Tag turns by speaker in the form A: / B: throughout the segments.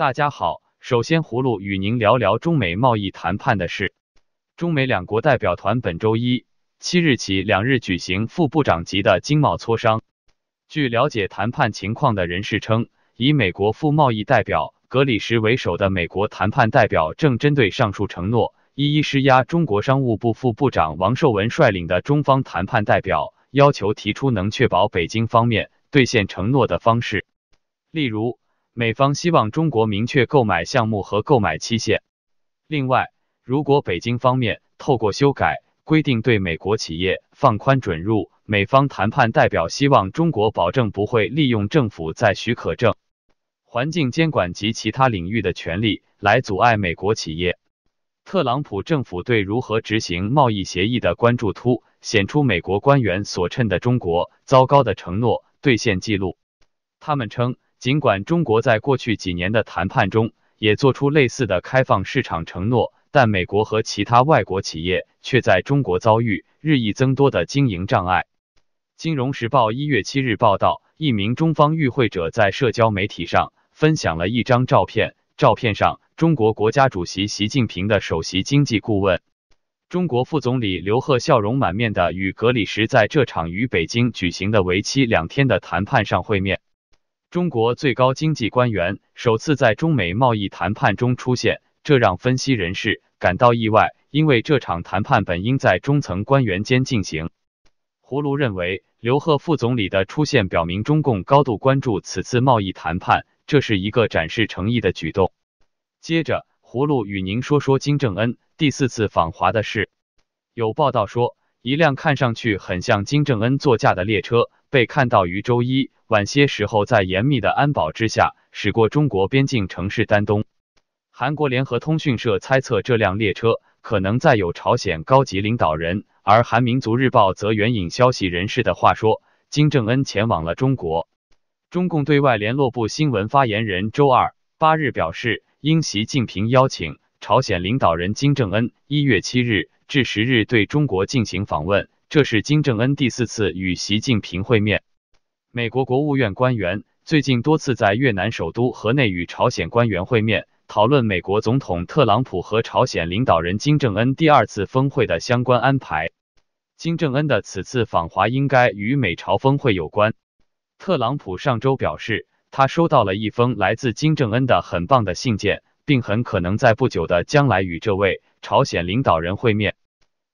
A: 大家好，首先葫芦与您聊聊中美贸易谈判的事。中美两国代表团本周一七日起两日举行副部长级的经贸磋商。据了解，谈判情况的人士称，以美国副贸易代表格里什为首的美国谈判代表正针对上述承诺一一施压。中国商务部副部长王受文率领的中方谈判代表要求提出能确保北京方面兑现承诺的方式，例如。美方希望中国明确购买项目和购买期限。另外，如果北京方面透过修改规定对美国企业放宽准入，美方谈判代表希望中国保证不会利用政府在许可证、环境监管及其他领域的权利来阻碍美国企业。特朗普政府对如何执行贸易协议的关注突显出美国官员所称的中国糟糕的承诺兑现记录。他们称。尽管中国在过去几年的谈判中也做出类似的开放市场承诺，但美国和其他外国企业却在中国遭遇日益增多的经营障碍。《金融时报》一月七日报道，一名中方与会者在社交媒体上分享了一张照片，照片上中国国家主席习近平的首席经济顾问、中国副总理刘鹤笑容满面的与格里什在这场与北京举行的为期两天的谈判上会面。中国最高经济官员首次在中美贸易谈判中出现，这让分析人士感到意外，因为这场谈判本应在中层官员间进行。胡卢认为，刘鹤副总理的出现表明中共高度关注此次贸易谈判，这是一个展示诚意的举动。接着，胡卢与您说说金正恩第四次访华的事。有报道说，一辆看上去很像金正恩座驾的列车。被看到于周一晚些时候，在严密的安保之下驶过中国边境城市丹东。韩国联合通讯社猜测这辆列车可能载有朝鲜高级领导人，而韩民族日报则援引消息人士的话说，金正恩前往了中国。中共对外联络部新闻发言人周二八日表示，应习近平邀请，朝鲜领导人金正恩一月七日至十日对中国进行访问。这是金正恩第四次与习近平会面。美国国务院官员最近多次在越南首都河内与朝鲜官员会面，讨论美国总统特朗普和朝鲜领导人金正恩第二次峰会的相关安排。金正恩的此次访华应该与美朝峰会有关。特朗普上周表示，他收到了一封来自金正恩的很棒的信件，并很可能在不久的将来与这位朝鲜领导人会面。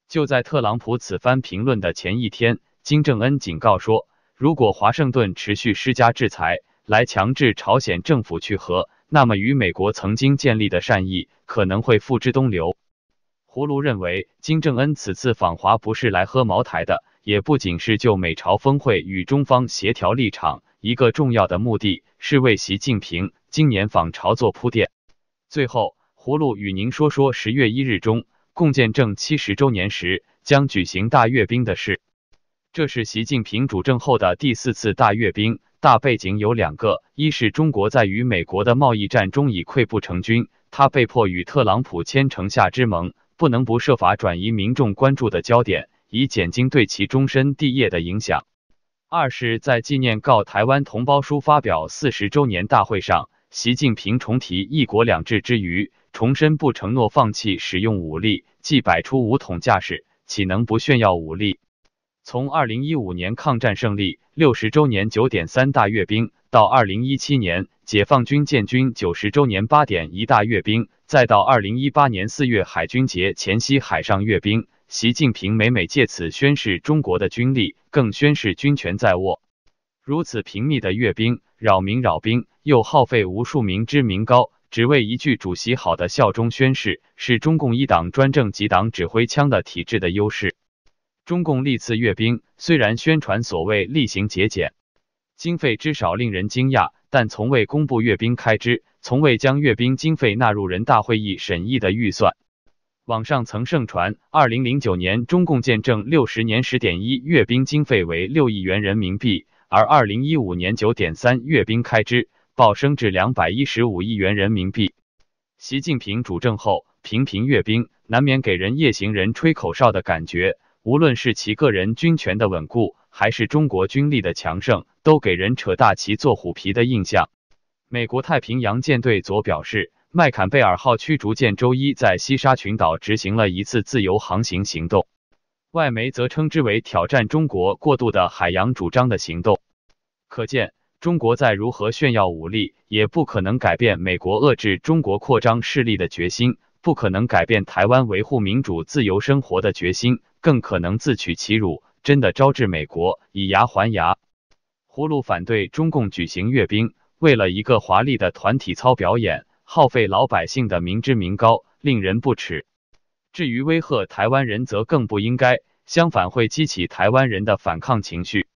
A: 就在特朗普此番评论的前一天，金正恩警告说，如果华盛顿持续施加制裁，来强制朝鲜政府去核，那么与美国曾经建立的善意可能会付之东流。胡卢认为，金正恩此次访华不是来喝茅台的，也不仅是就美朝峰会与中方协调立场，一个重要的目的是为习近平今年访朝做铺垫。最后，胡卢与您说说十月一日中。共见证七十周年时将举行大阅兵的事，这是习近平主政后的第四次大阅兵。大背景有两个：一是中国在与美国的贸易战中已溃不成军，他被迫与特朗普签城下之盟，不能不设法转移民众关注的焦点，以减轻对其终身帝业的影响；二是，在纪念告台湾同胞书发表四十周年大会上，习近平重提“一国两制”之余。重申不承诺放弃使用武力，既摆出武统架势，岂能不炫耀武力？从二零一五年抗战胜利六十周年九点三大阅兵，到二零一七年解放军建军九十周年八点一大阅兵，再到二零一八年四月海军节前夕海上阅兵，习近平每每借此宣示中国的军力，更宣示军权在握。如此频密的阅兵，扰民扰兵，又耗费无数民脂民膏。只为一句“主席好”的效忠宣誓，是中共一党专政及党指挥枪的体制的优势。中共历次阅兵虽然宣传所谓例行节俭，经费之少令人惊讶，但从未公布阅兵开支，从未将阅兵经费纳入人大会议审议的预算。网上曾盛传，2009年中共建政60年10.1阅兵经费为6亿元人民币，而2015年9.3阅兵开支。报升至两百一十五亿元人民币。习近平主政后频频阅兵，难免给人夜行人吹口哨的感觉。无论是其个人军权的稳固，还是中国军力的强盛，都给人扯大旗做虎皮的印象。美国太平洋舰队昨表示，麦坎贝尔号驱逐舰周一在西沙群岛执行了一次自由航行行动，外媒则称之为挑战中国过度的海洋主张的行动。可见。中国再如何炫耀武力，也不可能改变美国遏制中国扩张势力的决心，不可能改变台湾维护民主自由生活的决心，更可能自取其辱，真的招致美国以牙还牙。葫芦反对中共举行阅兵，为了一个华丽的团体操表演，耗费老百姓的民脂民膏，令人不齿。至于威吓台湾人，则更不应该，相反会激起台湾人的反抗情绪。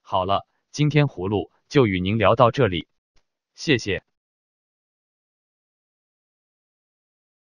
A: 好了，今天葫芦。就与您聊到这里，谢谢。